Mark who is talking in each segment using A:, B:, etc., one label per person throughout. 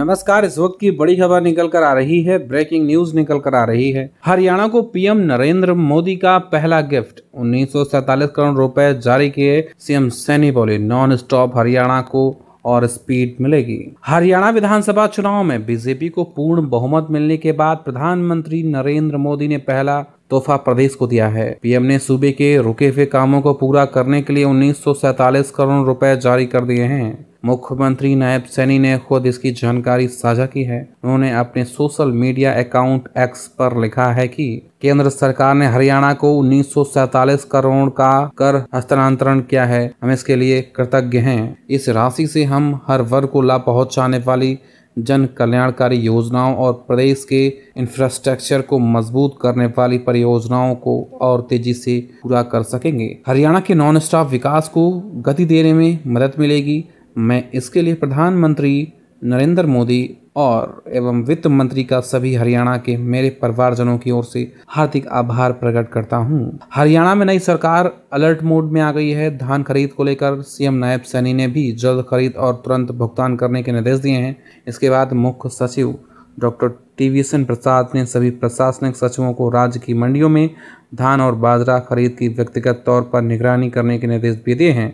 A: नमस्कार इस वक्त की बड़ी खबर निकल कर आ रही है ब्रेकिंग न्यूज निकल कर आ रही है हरियाणा को पीएम नरेंद्र मोदी का पहला गिफ्ट उन्नीस करोड़ रुपए जारी किए सीएम सैनी बोले नॉन स्टॉप हरियाणा को और स्पीड मिलेगी हरियाणा विधानसभा चुनाव में बीजेपी को पूर्ण बहुमत मिलने के बाद प्रधानमंत्री नरेंद्र मोदी ने पहला तोहफा प्रदेश को दिया है पीएम ने सूबे के रुके हुए कामों को पूरा करने के लिए उन्नीस करोड़ रुपए जारी कर दिए हैं मुख्यमंत्री नायब सैनी ने खुद इसकी जानकारी साझा की है उन्होंने अपने सोशल मीडिया अकाउंट एक्स पर लिखा है कि केंद्र सरकार ने हरियाणा को उन्नीस करोड़ का कर हस्तांतरण किया है हम इसके लिए कृतज्ञ हैं इस राशि से हम हर वर्ग को लाभ पहुंचाने वाली जन कल्याणकारी योजनाओं और प्रदेश के इंफ्रास्ट्रक्चर को मजबूत करने वाली परियोजनाओं को और तेजी से पूरा कर सकेंगे हरियाणा के नॉन स्टॉप विकास को गति देने में मदद मिलेगी मैं इसके लिए प्रधानमंत्री नरेंद्र मोदी और एवं वित्त मंत्री का सभी हरियाणा के मेरे परिवारजनों की ओर से हार्दिक आभार प्रकट करता हूं। हरियाणा में नई सरकार अलर्ट मोड में आ गई है धान खरीद को लेकर सीएम नायब सैनी ने भी जल्द खरीद और तुरंत भुगतान करने के निर्देश दिए हैं इसके बाद मुख्य सचिव doctor T V Singh Prasad ने सभी प्रशासनिक सचिवों को राज्य की मंडियों में धान और बाजरा खरीद की व्यक्तिगत तौर पर निगरानी करने के निर्देश भी दिए हैं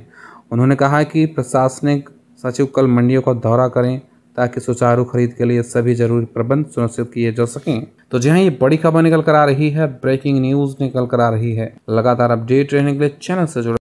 A: उन्होंने कहा कि प्रशासनिक सचिव कल मंडियों का दौरा करें ताकि सुचारू खरीद के लिए सभी जरूरी प्रबंध सुनिश्चित किए जा सकें तो जी हाँ ये बड़ी खबर निकल कर आ रही है ब्रेकिंग न्यूज निकल कर आ रही है लगातार अपडेट रहने के लिए चैनल से जुड़े